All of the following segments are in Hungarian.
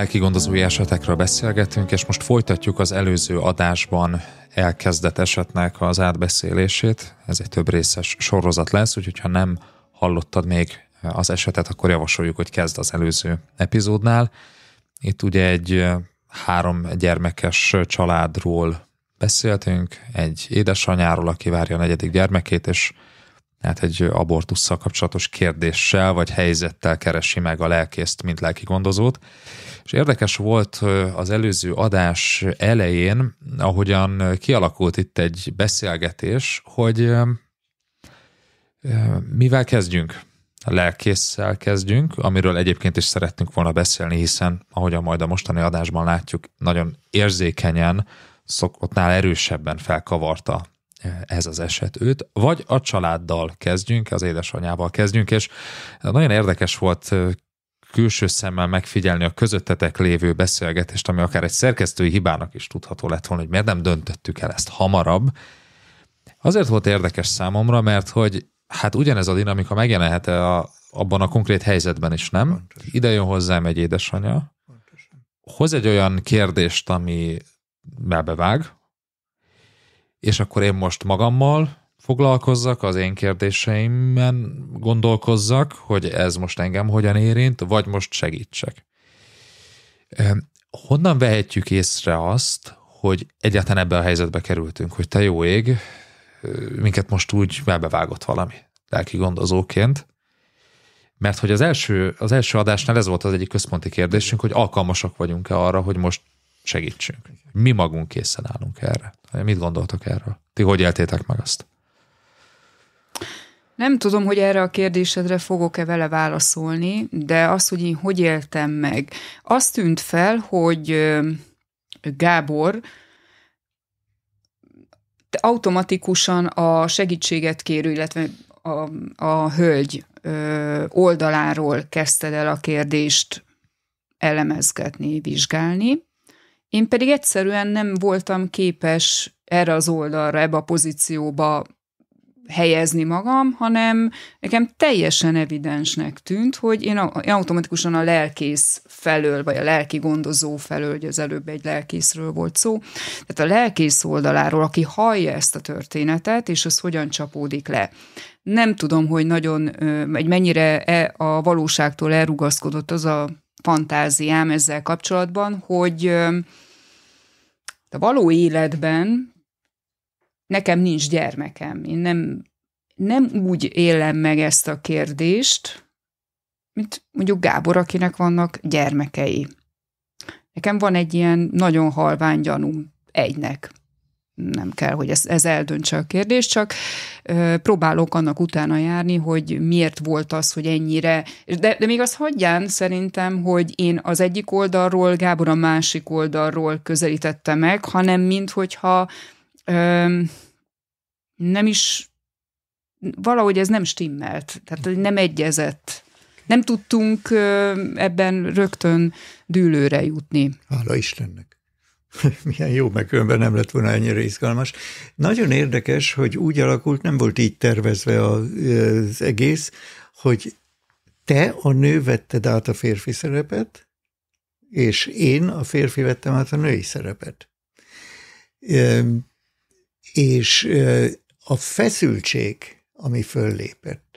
Lelkigondozó esetekről beszélgetünk, és most folytatjuk az előző adásban elkezdett esetnek az átbeszélését. Ez egy több részes sorozat lesz, úgyhogy ha nem hallottad még az esetet, akkor javasoljuk, hogy kezd az előző epizódnál. Itt ugye egy három gyermekes családról beszéltünk, egy édesanyáról, aki várja a negyedik gyermekét, és tehát egy abortusszal kapcsolatos kérdéssel vagy helyzettel keresi meg a lelkészt, mint lelki gondozót. És érdekes volt az előző adás elején, ahogyan kialakult itt egy beszélgetés, hogy mivel kezdjünk? A lelkészszel kezdjünk, amiről egyébként is szerettünk volna beszélni, hiszen ahogyan majd a mostani adásban látjuk, nagyon érzékenyen, szokottnál erősebben felkavarta ez az eset őt, vagy a családdal kezdjünk, az édesanyával kezdjünk, és nagyon érdekes volt külső szemmel megfigyelni a közöttetek lévő beszélgetést, ami akár egy szerkesztői hibának is tudható lett volna, hogy miért nem döntöttük el ezt hamarabb. Azért volt érdekes számomra, mert hogy hát ugyanez a dinamika megjelenhet e a, abban a konkrét helyzetben is, nem? Pontosan. Ide jön hozzám egy édesanyja, Pontosan. hoz egy olyan kérdést, ami bebevág, és akkor én most magammal foglalkozzak, az én kérdéseimben gondolkozzak, hogy ez most engem hogyan érint, vagy most segítsek. Honnan vehetjük észre azt, hogy egyáltalán ebbe a helyzetbe kerültünk, hogy te jó ég, minket most úgy bebevágott valami lelki gondozóként, mert hogy az első, az első adásnál ez volt az egyik központi kérdésünk, hogy alkalmasak vagyunk-e arra, hogy most segítsünk. Mi magunk készen állunk erre. Mit gondoltok erről? Ti hogy éltétek meg azt? Nem tudom, hogy erre a kérdésedre fogok-e vele válaszolni, de az, hogy én hogy éltem meg. Azt tűnt fel, hogy Gábor automatikusan a segítséget kérő, illetve a, a hölgy oldaláról kezdted el a kérdést elemezgetni, vizsgálni, én pedig egyszerűen nem voltam képes erre az oldalra, ebbe a pozícióba helyezni magam, hanem nekem teljesen evidensnek tűnt, hogy én automatikusan a lelkész felől, vagy a lelki gondozó felől, hogy az előbb egy lelkészről volt szó, tehát a lelkész oldaláról, aki hallja ezt a történetet, és az hogyan csapódik le. Nem tudom, hogy nagyon, egy mennyire e a valóságtól elrugaszkodott az a fantáziám ezzel kapcsolatban, hogy a való életben nekem nincs gyermekem. Én nem, nem úgy élem meg ezt a kérdést, mint mondjuk Gábor, akinek vannak gyermekei. Nekem van egy ilyen nagyon halvány gyanú egynek nem kell, hogy ez, ez eldöntse a kérdést, csak ö, próbálok annak utána járni, hogy miért volt az, hogy ennyire, de, de még az hagyján szerintem, hogy én az egyik oldalról, Gábor a másik oldalról közelítette meg, hanem minthogyha ö, nem is, valahogy ez nem stimmelt, tehát nem egyezett. Nem tudtunk ö, ebben rögtön dűlőre jutni. Hála Istennek. Milyen jó, mert különben nem lett volna ennyire izgalmas. Nagyon érdekes, hogy úgy alakult, nem volt így tervezve az egész, hogy te, a nő vetted át a férfi szerepet, és én, a férfi vettem át a női szerepet. És a feszültség, ami föllépett,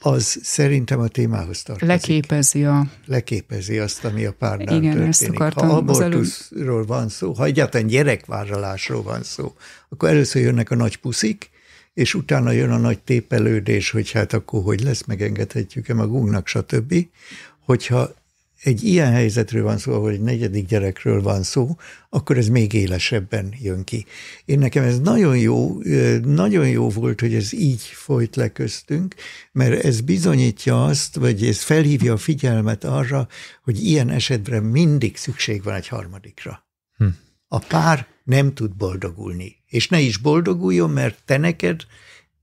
az szerintem a témához tartozik. Leképezi a... Leképezi azt, ami a párnál Igen, történik. Ezt akartam ha abortuszról van szó, ha egyáltalán gyerekvállalásról van szó, akkor először jönnek a nagy puszik, és utána jön a nagy tépelődés, hogy hát akkor hogy lesz, megengedhetjük-e magunknak, stb. Hogyha egy ilyen helyzetről van szó, ahol egy negyedik gyerekről van szó, akkor ez még élesebben jön ki. Én nekem ez nagyon jó, nagyon jó volt, hogy ez így folyt le köztünk, mert ez bizonyítja azt, vagy ez felhívja a figyelmet arra, hogy ilyen esetben mindig szükség van egy harmadikra. Hm. A pár nem tud boldogulni, és ne is boldoguljon, mert te neked,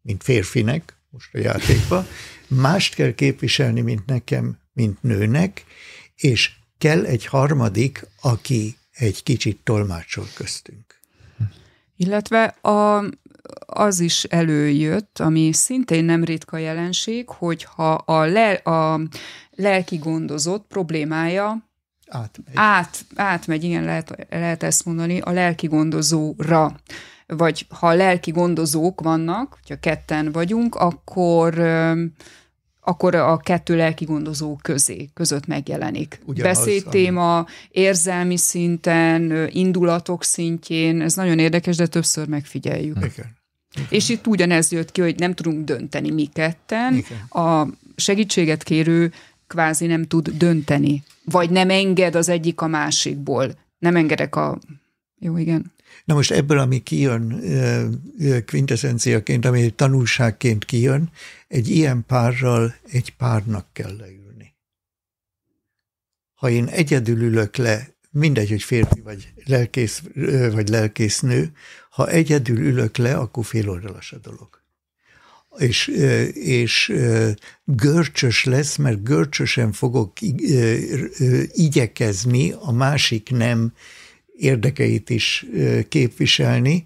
mint férfinek, most a játékban, mást kell képviselni, mint nekem, mint nőnek, és kell egy harmadik, aki egy kicsit tolmácsol köztünk. Illetve a, az is előjött, ami szintén nem ritka jelenség, hogyha a, le, a lelki gondozott problémája átmegy, át, átmegy igen, lehet, lehet ezt mondani, a lelki gondozóra. Vagy ha lelki gondozók vannak, hogyha ketten vagyunk, akkor akkor a kettő lelki gondozó közé, között megjelenik. Ugyanaz, Beszédtéma, ami... érzelmi szinten, indulatok szintjén, ez nagyon érdekes, de többször megfigyeljük. Hm. Igen. Igen. És itt ugyanez jött ki, hogy nem tudunk dönteni mi ketten, Igen. a segítséget kérő kvázi nem tud dönteni, vagy nem enged az egyik a másikból. Nem engedek a... Jó, igen. Na most ebből, ami kijön quintessenciaként, ami tanulságként kijön, egy ilyen párral egy párnak kell leülni. Ha én egyedül ülök le, mindegy, hogy férfi vagy lelkész, vagy lelkésznő, ha egyedül ülök le, akkor féloldalas a dolog és, és görcsös lesz, mert görcsösen fogok igyekezni a másik nem érdekeit is képviselni,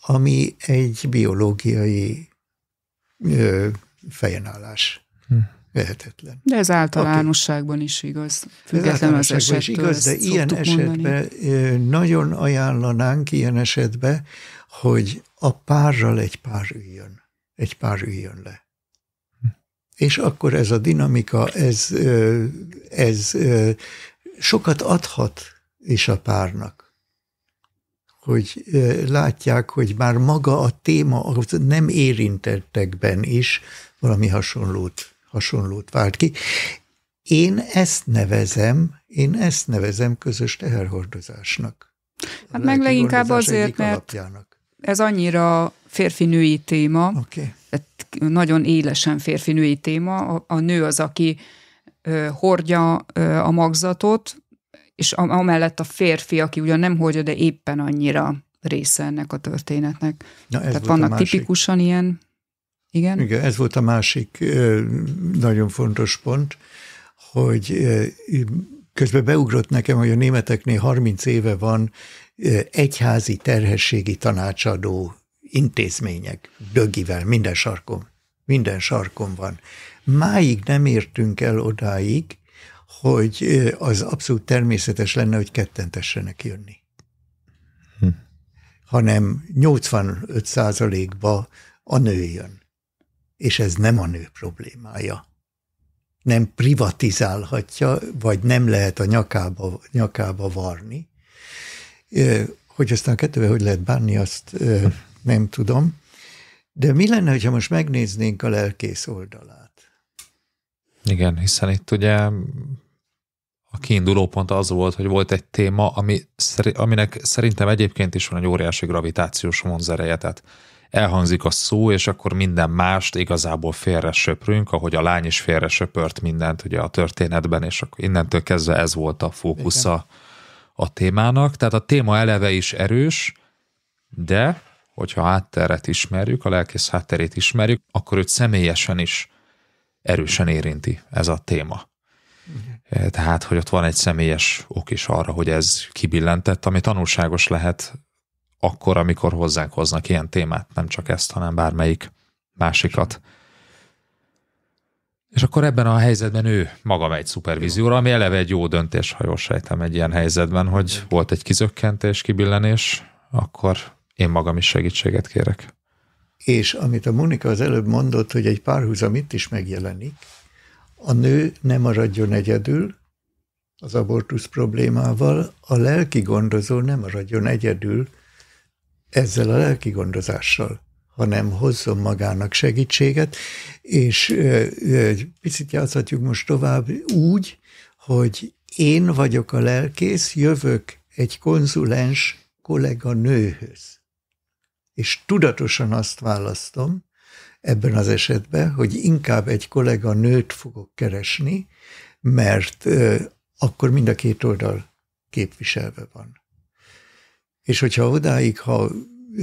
ami egy biológiai fejenállás. Hm. Lehetetlen. De ez általánosságban is igaz. Függetlenül az esettől is igaz, de ilyen esetben mondani. nagyon ajánlanánk ilyen esetben, hogy a párral egy pár üljön. Egy pár üljön le. És akkor ez a dinamika, ez, ez sokat adhat és a párnak. Hogy látják, hogy már maga a téma az nem érintettekben is valami hasonlót, hasonlót vált ki. Én ezt nevezem, én ezt nevezem közös teherhordozásnak. Hát meg leginkább azért, mert alapjának. ez annyira férfi-női téma, okay. nagyon élesen férfi-női téma. A, a nő az, aki hordja a magzatot, és amellett a férfi, aki ugyan nem hordja, de éppen annyira része ennek a történetnek. Na, ez Tehát vannak tipikusan ilyen... Igen? Igen, ez volt a másik nagyon fontos pont, hogy közben beugrott nekem, hogy a németeknél 30 éve van egyházi terhességi tanácsadó intézmények, dögivel, minden sarkon, minden sarkon van. Máig nem értünk el odáig, hogy az abszolút természetes lenne, hogy ketten tessenek jönni. Hm. Hanem 85 százalékba a nő jön. És ez nem a nő problémája. Nem privatizálhatja, vagy nem lehet a nyakába, nyakába varni. Hogy aztán kettővel hogy lehet bánni, azt hm. nem tudom. De mi lenne, ha most megnéznénk a lelkész oldalát? Igen, hiszen itt ugye a kiinduló pont az volt, hogy volt egy téma, ami, aminek szerintem egyébként is van egy óriási gravitációs vonzereje, tehát elhangzik a szó, és akkor minden mást igazából félre söprünk, ahogy a lány is félre söpört mindent ugye a történetben, és akkor innentől kezdve ez volt a fókusza a témának. Tehát a téma eleve is erős, de hogyha hátteret ismerjük, a lelkész hátterét ismerjük, akkor őt személyesen is erősen érinti ez a téma. Eh, tehát, hogy ott van egy személyes ok is arra, hogy ez kibillentett, ami tanulságos lehet akkor, amikor hozzánk hoznak ilyen témát, nem csak ezt, hanem bármelyik másikat. És akkor ebben a helyzetben ő maga megy szupervízióra, ami eleve egy jó döntés, ha jól sejtem egy ilyen helyzetben, hogy volt egy kizökkentés, kibillenés, akkor én magam is segítséget kérek. És amit a Monika az előbb mondott, hogy egy párhuzam itt is megjelenik, a nő ne maradjon egyedül az abortusz problémával, a lelki gondozó nem maradjon egyedül ezzel a lelki gondozással, hanem hozzon magának segítséget, és egy picit játszhatjuk most tovább úgy, hogy én vagyok a lelkész, jövök egy konzulens kollega nőhöz. És tudatosan azt választom, ebben az esetben, hogy inkább egy kollega nőt fogok keresni, mert akkor mind a két oldal képviselve van. És hogyha odáig, ha,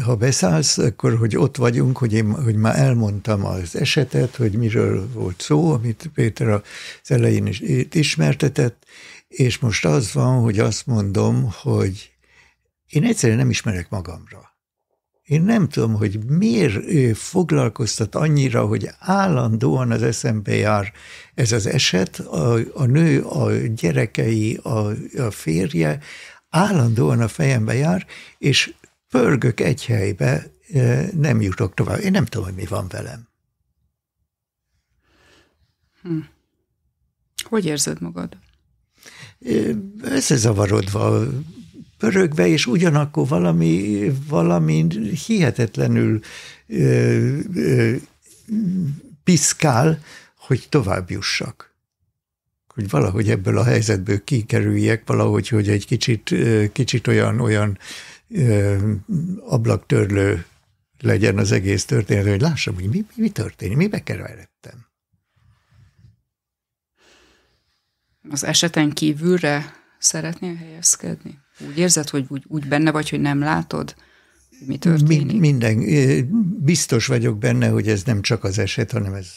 ha beszállsz, akkor hogy ott vagyunk, hogy én hogy már elmondtam az esetet, hogy miről volt szó, amit Péter az elején is ismertetett, és most az van, hogy azt mondom, hogy én egyszerűen nem ismerek magamra. Én nem tudom, hogy miért foglalkoztat annyira, hogy állandóan az eszembe jár ez az eset, a, a nő, a gyerekei, a, a férje, állandóan a fejembe jár, és pörgök egy helybe, e, nem jutok tovább. Én nem tudom, hogy mi van velem. Hm. Hogy érzed magad? Összezavarodva, pörögve, és ugyanakkor valami, valami hihetetlenül ö, ö, piszkál, hogy tovább jussak hogy valahogy ebből a helyzetből kikerüljek, valahogy, hogy egy kicsit, kicsit olyan, olyan ablaktörlő legyen az egész történet, hogy lássam, hogy mi, mi, mi történik, mi bekerültem. Az eseten kívülre szeretnél helyezkedni? Úgy érzed, hogy úgy, úgy benne vagy, hogy nem látod? Mi történik? Minden. Biztos vagyok benne, hogy ez nem csak az eset, hanem ez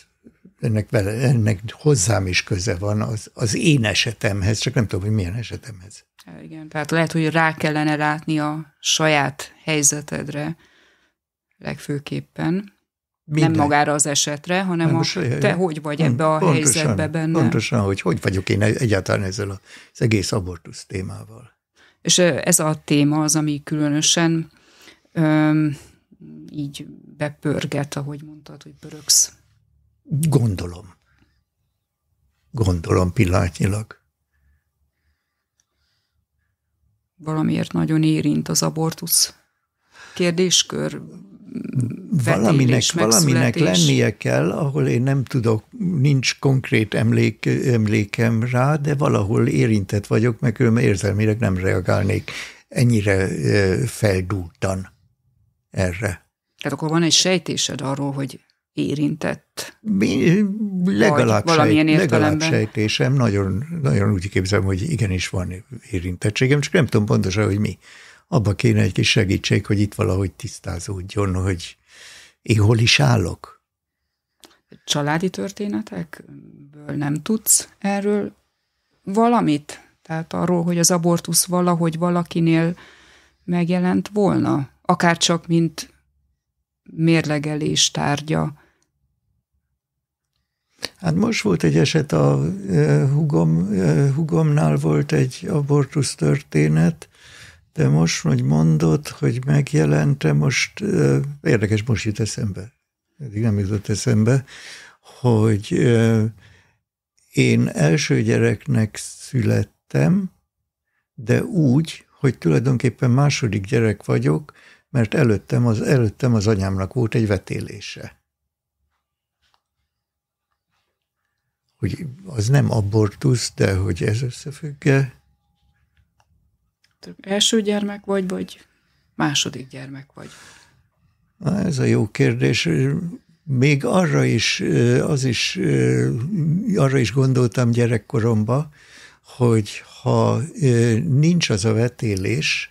ennek, vele, ennek hozzám is köze van az, az én esetemhez, csak nem tudom, hogy milyen esetemhez. Igen, tehát lehet, hogy rá kellene látni a saját helyzetedre legfőképpen. Minden. Nem magára az esetre, hanem nem a, a te hogy vagy ebbe a pontosan, helyzetbe benne. Pontosan, hogy hogy vagyok én egyáltalán ezzel az egész abortusz témával. És ez a téma az, ami különösen öm, így bepörget, ahogy mondtad, hogy pöröksz. Gondolom. Gondolom pillanatnyilag. Valamiért nagyon érint az abortusz kérdéskör valaminek, valaminek lennie kell, ahol én nem tudok, nincs konkrét emlék, emlékem rá, de valahol érintett vagyok, meg ő érzelmileg nem reagálnék ennyire feldúltan erre. Tehát akkor van egy sejtésed arról, hogy érintett? Mi, legalább, valamilyen sejt, legalább sejtésem, nagyon, nagyon úgy képzelem, hogy igenis van érintettségem, csak nem tudom pontosan, hogy mi abba kéne egy kis segítség, hogy itt valahogy tisztázódjon, hogy én hol is állok. Családi történetekből nem tudsz erről valamit? Tehát arról, hogy az abortusz valahogy valakinél megjelent volna? Akár csak mint mérlegelés tárgya. Hát most volt egy eset, a eh, hugom, eh, hugomnál volt egy abortusz történet, de most, hogy mondod, hogy megjelente, most uh, érdekes, most jut eszembe. Eddig nem jutott eszembe, hogy uh, én első gyereknek születtem, de úgy, hogy tulajdonképpen második gyerek vagyok, mert előttem az, előttem az anyámnak volt egy vetélése. Hogy az nem abortusz, de hogy ez összefügge első gyermek vagy, vagy második gyermek vagy? Na, ez a jó kérdés. Még arra is, az is, arra is gondoltam gyerekkoromban, hogy ha nincs az a vetélés,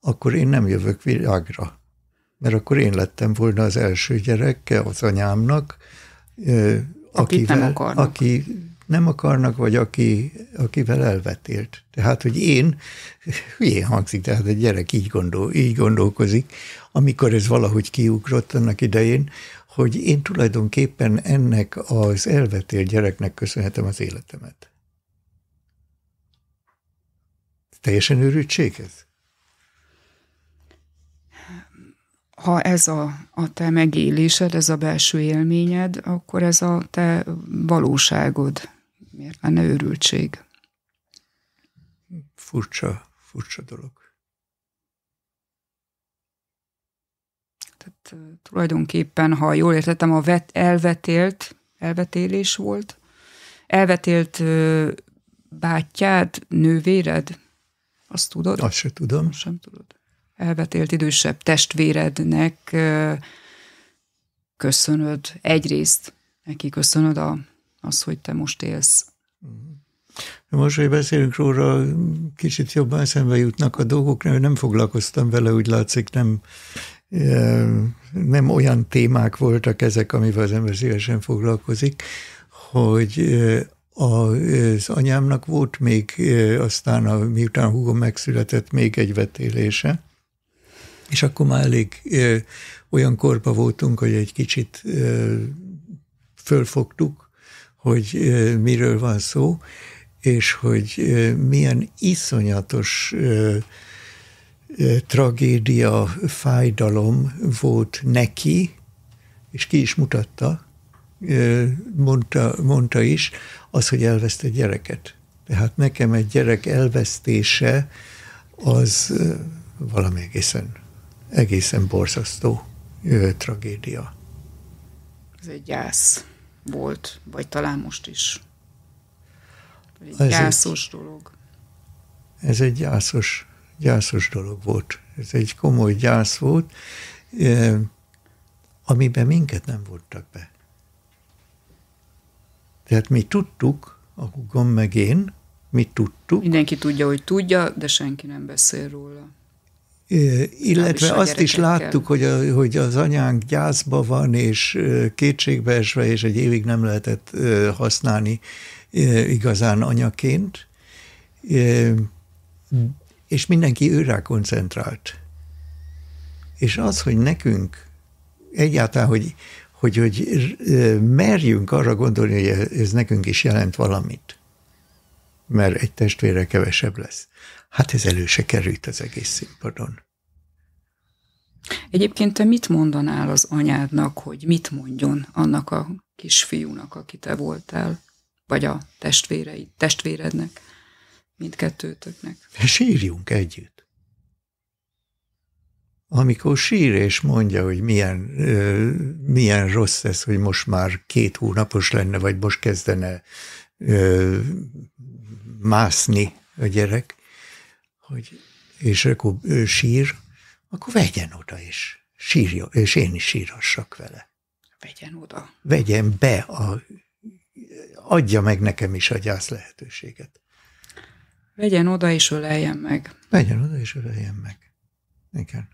akkor én nem jövök világra. Mert akkor én lettem volna az első gyereke az anyámnak, akivel, aki nem akarnak, vagy aki, akivel elvetélt. Tehát, hogy én, hülyén hangzik, tehát egy gyerek így, gondol, így gondolkozik, amikor ez valahogy kiugrott annak idején, hogy én tulajdonképpen ennek az elvetélt gyereknek köszönhetem az életemet. Teljesen őrültség ez? ha ez a, a te megélésed, ez a belső élményed, akkor ez a te valóságod miért lenne őrültség? Furcsa, furcsa dolog. Tehát tulajdonképpen, ha jól értettem, a vet, elvetélt, elvetélés volt, elvetélt bátyád, nővéred, azt tudod? Azt sem tudom. Azt sem tudod. Elvetélt idősebb testvérednek köszönöd egyrészt, neki köszönöd a az, hogy te most élsz. Mm-hmm. Most, hogy beszélünk róla, kicsit jobban eszembe jutnak a dolgok, mert nem foglalkoztam vele, úgy látszik, nem, eh, nem olyan témák voltak ezek, amivel az ember szívesen foglalkozik, hogy eh, az anyámnak volt még, eh, aztán a, miután húgom megszületett, még egy vetélése, és akkor már elég olyan korba voltunk, hogy egy kicsit fölfogtuk, hogy miről van szó, és hogy milyen iszonyatos tragédia, fájdalom volt neki, és ki is mutatta, mondta, mondta is, az, hogy elveszte gyereket. Tehát nekem egy gyerek elvesztése az valami egészen, egészen borzasztó tragédia. Ez egy gyász volt, vagy talán most is. Egy ez gyászos egy, dolog. Ez egy gyászos, gyászos dolog volt. Ez egy komoly gyász volt, amiben minket nem voltak be. Tehát mi tudtuk, a meg én, mi tudtuk. Mindenki tudja, hogy tudja, de senki nem beszél róla. Illetve is azt is láttuk, hogy, a, hogy az anyánk gyászba van, és kétségbeesve, és egy évig nem lehetett használni igazán anyaként, és mindenki őrá koncentrált. És az, hogy nekünk egyáltalán, hogy, hogy, hogy merjünk arra gondolni, hogy ez nekünk is jelent valamit, mert egy testvére kevesebb lesz. Hát ez elő se került az egész színpadon. Egyébként te mit mondanál az anyádnak, hogy mit mondjon annak a kisfiúnak, aki te voltál, vagy a testvéreid, testvérednek, mindkettőtöknek? Sírjunk együtt amikor sír és mondja, hogy milyen, ö, milyen rossz ez, hogy most már két hónapos lenne, vagy most kezdene ö, mászni a gyerek, hogy, és akkor ő sír, akkor vegyen oda is, sírja, és én is sírhassak vele. Vegyen oda. Vegyen be, a, adja meg nekem is a gyász lehetőséget. Vegyen oda és öleljen meg. Vegyen oda és öleljen meg. Igen.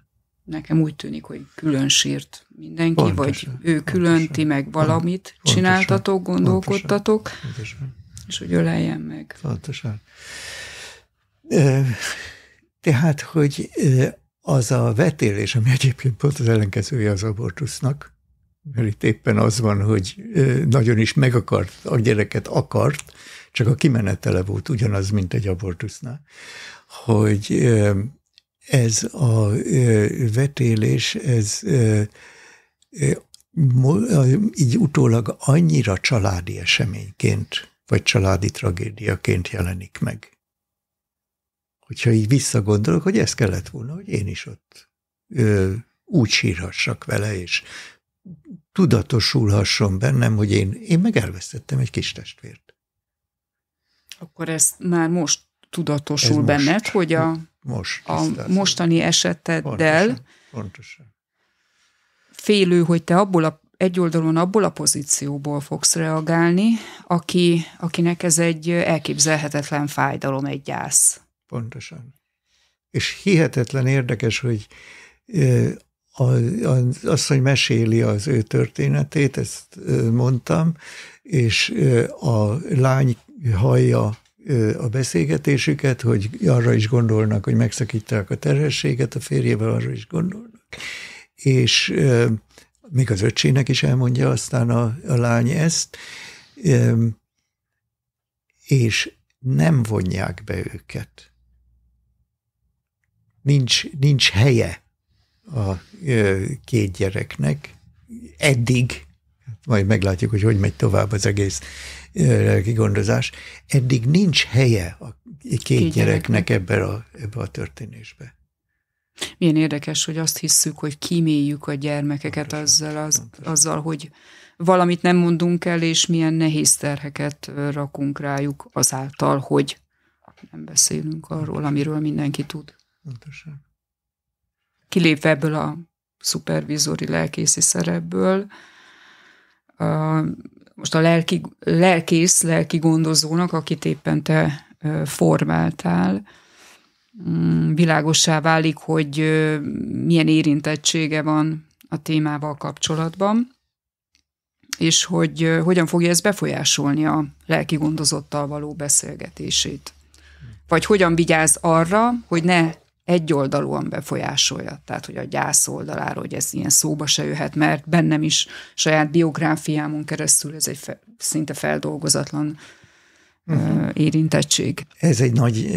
Nekem úgy tűnik, hogy külön sírt mindenki, pontosan, vagy ő külön, ti meg valamit pontosan, csináltatok, gondolkodtatok. Pontosan, pontosan és hogy öleljen meg. Pontosan. Tehát, hogy az a vetélés, ami egyébként pont az ellenkezője az abortusznak, mert itt éppen az van, hogy nagyon is meg akart, a gyereket akart, csak a kimenetele volt ugyanaz, mint egy abortusznál, hogy ez a vetélés, ez így utólag annyira családi eseményként vagy családi tragédiaként jelenik meg. Hogyha így visszagondolok, hogy ez kellett volna, hogy én is ott ö, úgy sírhassak vele, és tudatosulhasson bennem, hogy én, én meg elvesztettem egy kis testvért. Akkor ez már most tudatosul ez benned, most, hogy a, most, a mostani eseteddel pontosan, pontosan. félő, hogy te abból a egy oldalon abból a pozícióból fogsz reagálni, aki, akinek ez egy elképzelhetetlen fájdalom, egy gyász. Pontosan. És hihetetlen érdekes, hogy az, az, hogy meséli az ő történetét, ezt mondtam, és a lány hallja a beszélgetésüket, hogy arra is gondolnak, hogy megszakítják a terhességet, a férjével arra is gondolnak. És még az öcsének is elmondja aztán a, a lány ezt, és nem vonják be őket. Nincs, nincs helye a két gyereknek eddig, hát majd meglátjuk, hogy hogy megy tovább az egész lelki gondozás, eddig nincs helye a két, két gyereknek, gyereknek ebben a, ebbe a történésbe. Milyen érdekes, hogy azt hisszük, hogy kíméljük a gyermekeket azzal, az, azzal, hogy valamit nem mondunk el, és milyen nehéz terheket rakunk rájuk azáltal, hogy nem beszélünk arról, amiről mindenki tud. Pontosan. Kilépve ebből a szupervizori lelkészi szerepből, most a lelki, lelkész, lelki gondozónak, akit éppen te formáltál, Mm, világossá válik, hogy milyen érintettsége van a témával kapcsolatban, és hogy hogyan fogja ez befolyásolni a lelki gondozottal való beszélgetését. Vagy hogyan vigyáz arra, hogy ne egyoldalúan befolyásolja, tehát hogy a gyász oldalára, hogy ez ilyen szóba se jöhet, mert bennem is saját biográfiámon keresztül ez egy fe, szinte feldolgozatlan uh-huh. érintettség. Ez egy, nagy,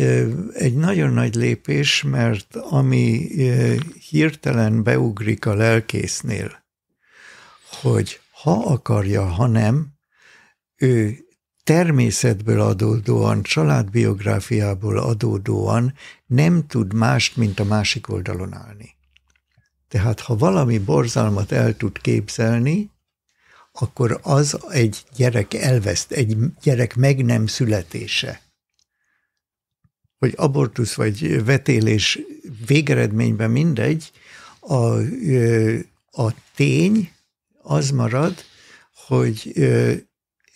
egy nagyon nagy lépés, mert ami hirtelen beugrik a lelkésznél, hogy ha akarja, ha nem, ő természetből adódóan, családbiográfiából adódóan nem tud mást, mint a másik oldalon állni. Tehát ha valami borzalmat el tud képzelni, akkor az egy gyerek elveszt, egy gyerek meg nem születése. Hogy abortusz vagy vetélés végeredményben mindegy, a, a tény az marad, hogy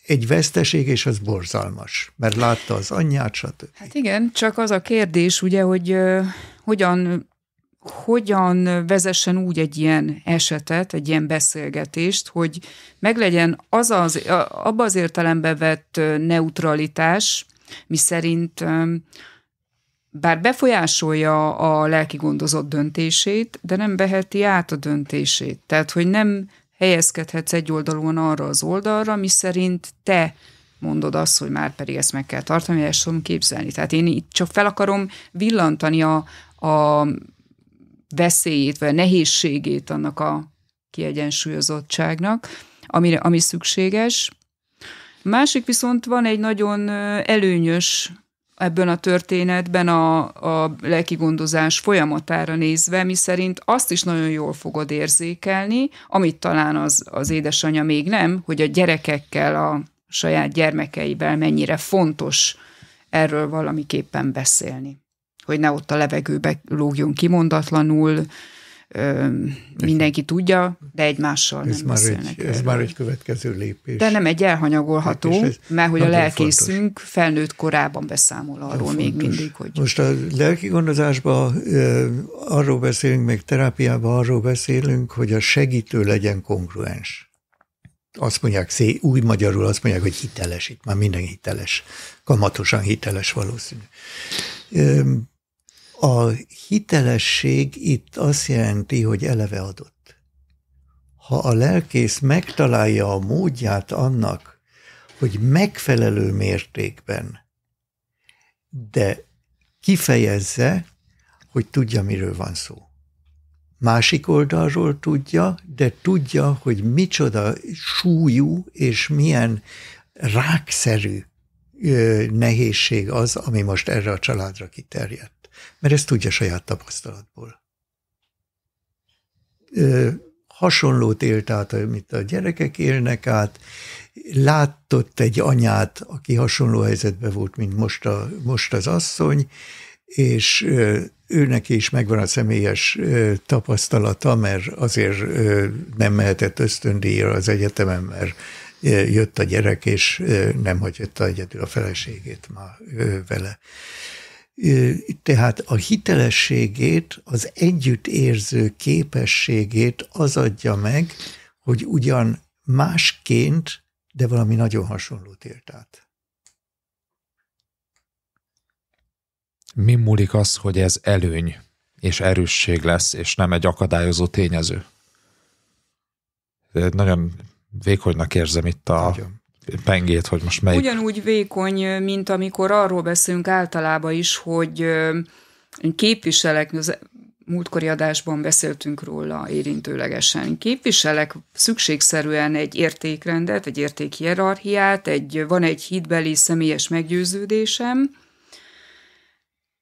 egy veszteség, és az borzalmas, mert látta az anyját, stb. Hát igen, csak az a kérdés, ugye, hogy hogyan hogyan vezessen úgy egy ilyen esetet, egy ilyen beszélgetést, hogy meglegyen az az, abba az értelembe vett neutralitás, mi szerint bár befolyásolja a lelki gondozott döntését, de nem veheti át a döntését. Tehát, hogy nem helyezkedhetsz egy oldalon arra az oldalra, mi szerint te mondod azt, hogy már pedig ezt meg kell tartani, ezt tudom képzelni. Tehát én itt csak fel akarom villantani a, a veszélyét, vagy a nehézségét annak a kiegyensúlyozottságnak, amire, ami szükséges. Másik viszont van egy nagyon előnyös ebben a történetben a, a lelkigondozás folyamatára nézve, mi szerint azt is nagyon jól fogod érzékelni, amit talán az, az édesanyja még nem, hogy a gyerekekkel, a saját gyermekeivel mennyire fontos erről valamiképpen beszélni hogy ne ott a levegőbe lógjon kimondatlanul, ö, mindenki tudja, de egymással ez nem már beszélnek. Egy, ez már egy következő lépés. De nem egy elhanyagolható, ez mert hogy a lelkészünk fontos. felnőtt korában beszámol arról még mindig, hogy... Most a lelki gondozásban arról beszélünk, még terápiában arról beszélünk, hogy a segítő legyen kongruens azt mondják, szé, új magyarul azt mondják, hogy hiteles, itt már minden hiteles, kamatosan hiteles valószínű. A hitelesség itt azt jelenti, hogy eleve adott. Ha a lelkész megtalálja a módját annak, hogy megfelelő mértékben, de kifejezze, hogy tudja, miről van szó. Másik oldalról tudja, de tudja, hogy micsoda súlyú és milyen rákszerű nehézség az, ami most erre a családra kiterjedt mert ezt tudja saját tapasztalatból. Ö, hasonlót élt át, amit a gyerekek élnek át, látott egy anyát, aki hasonló helyzetben volt, mint most, a, most az asszony, és őnek is megvan a személyes tapasztalata, mert azért nem mehetett ösztöndíjra az egyetemen, mert jött a gyerek, és nem hagyta egyedül a feleségét ma vele tehát a hitelességét, az együttérző képességét az adja meg, hogy ugyan másként, de valami nagyon hasonlót élt át. Mi múlik az, hogy ez előny és erősség lesz, és nem egy akadályozó tényező? Nagyon vékonynak érzem itt a, nagyon pengét, hogy most melyik... Ugyanúgy vékony, mint amikor arról beszélünk általában is, hogy képviselek, az múltkori adásban beszéltünk róla érintőlegesen. Képviselek szükségszerűen egy értékrendet, egy értékhierarchiát, egy, van egy hitbeli személyes meggyőződésem,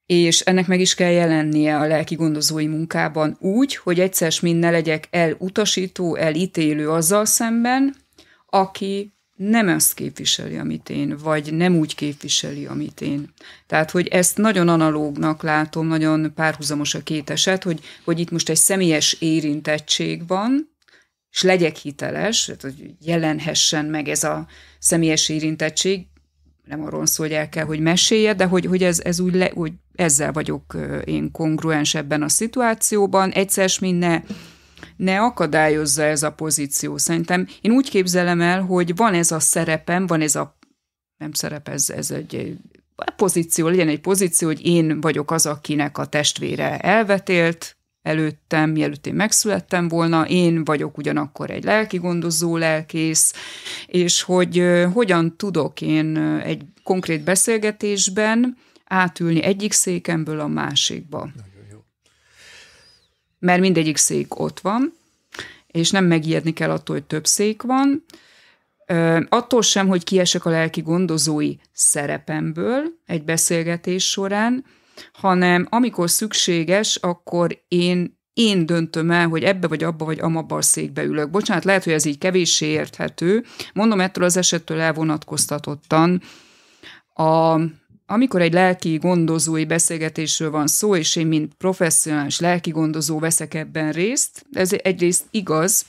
és ennek meg is kell jelennie a lelki gondozói munkában úgy, hogy egyszer minden legyek elutasító, elítélő azzal szemben, aki nem azt képviseli, amit én, vagy nem úgy képviseli, amit én. Tehát, hogy ezt nagyon analógnak látom, nagyon párhuzamos a két eset, hogy, hogy itt most egy személyes érintettség van, és legyek hiteles, tehát, hogy jelenhessen meg ez a személyes érintettség, nem arról szól, hogy el kell, hogy mesélje, de hogy, hogy ez, ez úgy, le, hogy ezzel vagyok én kongruens ebben a szituációban, egyszer minden ne akadályozza ez a pozíció. Szerintem én úgy képzelem el, hogy van ez a szerepem, van ez a nem szerep, ez, ez egy hát pozíció, legyen egy pozíció, hogy én vagyok az, akinek a testvére elvetélt, előttem, mielőtt én megszülettem volna, én vagyok ugyanakkor egy gondozó lelkész, és hogy hogyan tudok én egy konkrét beszélgetésben átülni egyik székemből a másikba. Nagyon mert mindegyik szék ott van, és nem megijedni kell attól, hogy több szék van, attól sem, hogy kiesek a lelki gondozói szerepemből egy beszélgetés során, hanem amikor szükséges, akkor én én döntöm el, hogy ebbe vagy abba vagy amabba a székbe ülök. Bocsánat, lehet, hogy ez így kevéssé érthető. Mondom ettől az esettől elvonatkoztatottan a, amikor egy lelki gondozói beszélgetésről van szó, és én, mint professzionális lelki gondozó veszek ebben részt, ez egyrészt igaz,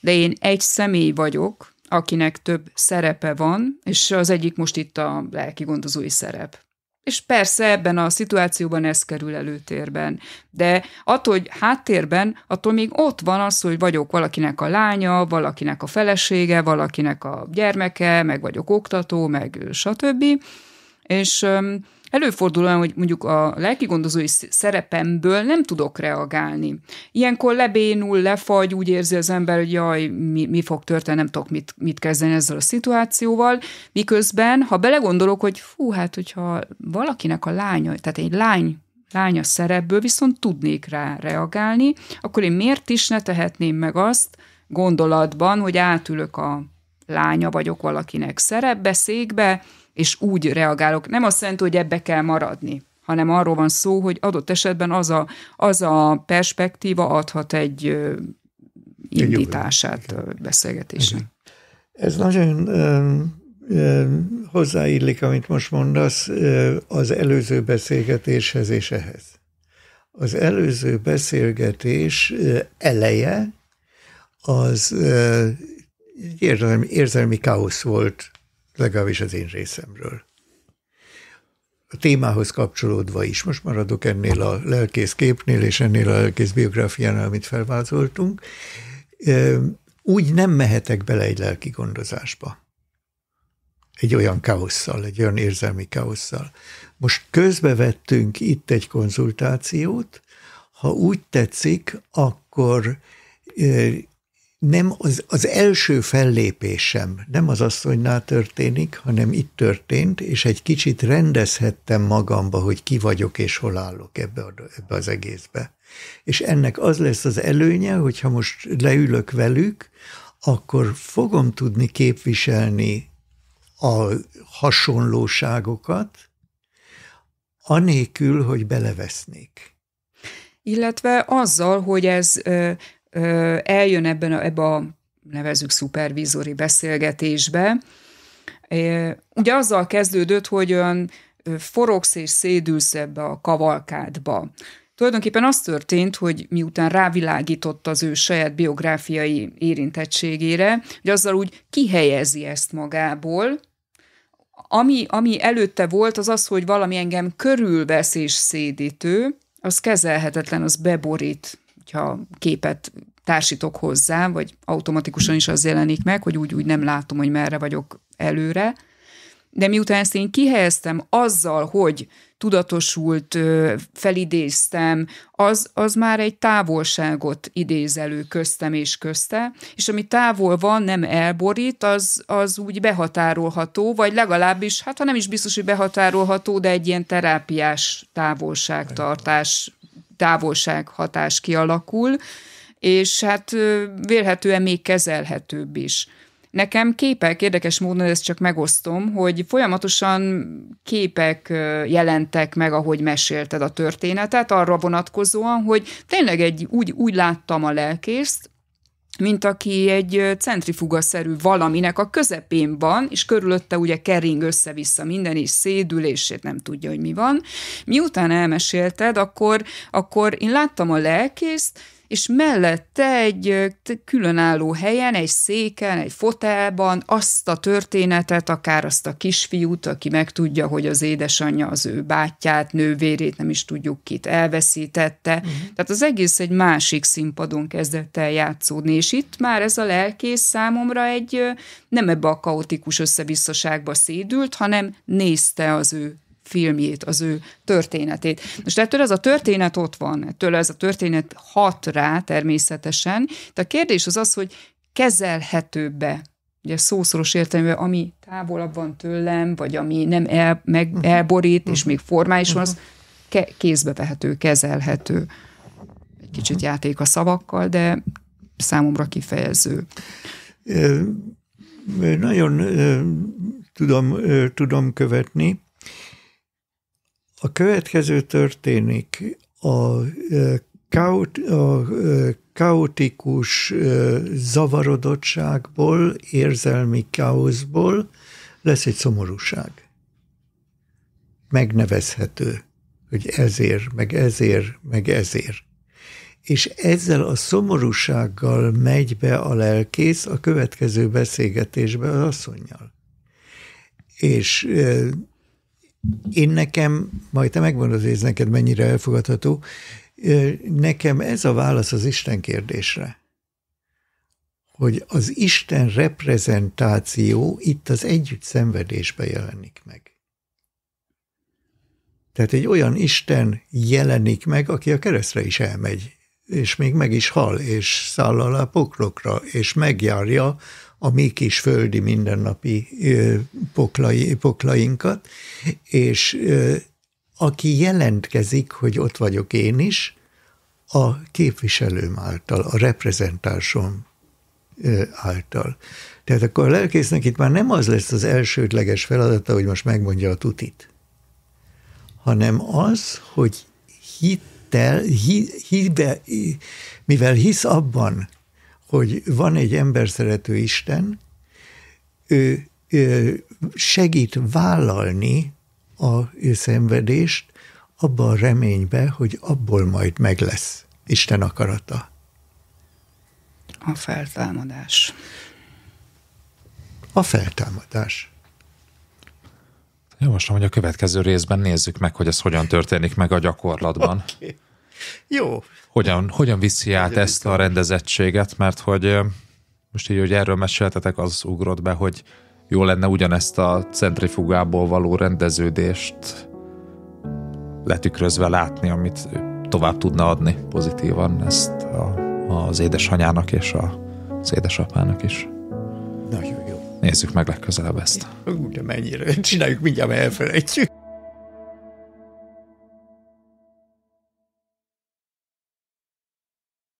de én egy személy vagyok, akinek több szerepe van, és az egyik most itt a lelki gondozói szerep. És persze ebben a szituációban ez kerül előtérben. De attól, hogy háttérben, attól még ott van az, hogy vagyok valakinek a lánya, valakinek a felesége, valakinek a gyermeke, meg vagyok oktató, meg stb és Előfordul olyan, hogy mondjuk a lelkigondozói szerepemből nem tudok reagálni. Ilyenkor lebénul, lefagy, úgy érzi az ember, hogy jaj, mi, mi fog történni, nem tudok mit, mit kezdeni ezzel a szituációval. Miközben, ha belegondolok, hogy fú, hát hogyha valakinek a lánya, tehát egy lány lánya szerepből viszont tudnék rá reagálni, akkor én miért is ne tehetném meg azt gondolatban, hogy átülök a lánya vagyok valakinek szerepbe, székbe, és úgy reagálok. Nem azt jelenti, hogy ebbe kell maradni, hanem arról van szó, hogy adott esetben az a, az a perspektíva adhat egy indítását a beszélgetésnek. Ez nagyon hozzáillik, amit most mondasz, az előző beszélgetéshez és ehhez. Az előző beszélgetés eleje az érzelmi, érzelmi káosz volt legalábbis az én részemről. A témához kapcsolódva is, most maradok ennél a lelkész képnél és ennél a lelkész biográfiánál, amit felvázoltunk, úgy nem mehetek bele egy lelki gondozásba. Egy olyan káosszal, egy olyan érzelmi káosszal. Most közbevettünk itt egy konzultációt, ha úgy tetszik, akkor nem az, az első fellépésem nem az asszonynál történik, hanem itt történt, és egy kicsit rendezhettem magamba, hogy ki vagyok és hol állok ebbe, a, ebbe az egészbe. És ennek az lesz az előnye, hogyha most leülök velük, akkor fogom tudni képviselni a hasonlóságokat, anélkül, hogy belevesznék. Illetve azzal, hogy ez eljön ebben a, ebbe a nevezük szupervízori beszélgetésbe. Ugye azzal kezdődött, hogy olyan forogsz és szédülsz ebbe a kavalkádba. Tulajdonképpen az történt, hogy miután rávilágított az ő saját biográfiai érintettségére, hogy azzal úgy kihelyezi ezt magából, ami, ami előtte volt, az az, hogy valami engem körülvesz és szédítő, az kezelhetetlen, az beborít hogyha képet társítok hozzá, vagy automatikusan is az jelenik meg, hogy úgy-úgy nem látom, hogy merre vagyok előre. De miután ezt én kihelyeztem azzal, hogy tudatosult felidéztem, az, az már egy távolságot idéz elő köztem és közte, és ami távol van, nem elborít, az, az úgy behatárolható, vagy legalábbis, hát ha nem is biztos, hogy behatárolható, de egy ilyen terápiás távolságtartás távolság hatás kialakul, és hát vélhetően még kezelhetőbb is. Nekem képek, érdekes módon ezt csak megosztom, hogy folyamatosan képek jelentek meg, ahogy mesélted a történetet, arra vonatkozóan, hogy tényleg egy, úgy, úgy láttam a lelkészt, mint aki egy centrifugaszerű valaminek a közepén van, és körülötte ugye kering össze-vissza minden, és szédülését nem tudja, hogy mi van. Miután elmesélted, akkor, akkor én láttam a lelkészt, és mellette egy különálló helyen, egy széken, egy fotelban azt a történetet, akár azt a kisfiút, aki megtudja, hogy az édesanyja az ő bátyját, nővérét, nem is tudjuk kit elveszítette. Uh-huh. Tehát az egész egy másik színpadon kezdett el játszódni, és itt már ez a lelkész számomra egy nem ebbe a kaotikus összevisszaságba szédült, hanem nézte az ő filmjét, az ő történetét. Most ettől ez a történet ott van, ettől ez a történet hat rá természetesen. De a kérdés az az, hogy kezelhetőbbe ugye szószoros értelemben, ami távolabb van tőlem, vagy ami nem el, meg, mhm. elborít, uh-huh. és mhm. még formális van, az mhm. ke- kézbe vehető, kezelhető. Egy kicsit uh-huh. játék a szavakkal, de számomra kifejező. É, nagyon é, tudom, é, tudom követni. A következő történik. A kaut, a kaotikus zavarodottságból, érzelmi káoszból lesz egy szomorúság. Megnevezhető, hogy ezért, meg ezért, meg ezért. És ezzel a szomorúsággal megy be a lelkész a következő beszélgetésbe az asszonynal. És én nekem, majd te megmondod, ez neked mennyire elfogadható, nekem ez a válasz az Isten kérdésre. Hogy az Isten reprezentáció itt az együtt szenvedésbe jelenik meg. Tehát egy olyan Isten jelenik meg, aki a keresztre is elmegy, és még meg is hal, és száll alá pokrokra, és megjárja a mi kis földi mindennapi poklai, poklainkat, és aki jelentkezik, hogy ott vagyok én is, a képviselőm által, a reprezentásom által. Tehát akkor a lelkésznek itt már nem az lesz az elsődleges feladata, hogy most megmondja a tutit, hanem az, hogy hittel, hi, hibe, mivel hisz abban, hogy van egy szerető Isten, ő, ő segít vállalni a szenvedést abban a reménybe, hogy abból majd meg lesz Isten akarata. A feltámadás. A feltámadás. Javaslom, hogy a következő részben nézzük meg, hogy ez hogyan történik meg a gyakorlatban. Okay. Jó. Hogyan, hogyan viszi át hogyan ezt a rendezettséget, mert hogy most így, hogy erről meséltetek, az ugrott be, hogy jó lenne ugyanezt a centrifugából való rendeződést letükrözve látni, amit tovább tudna adni pozitívan ezt a, az édesanyának és a, az édesapának is. Nagyon jó. Nézzük meg legközelebb ezt. Ugye mennyire, csináljuk mindjárt, mert elfelejtjük.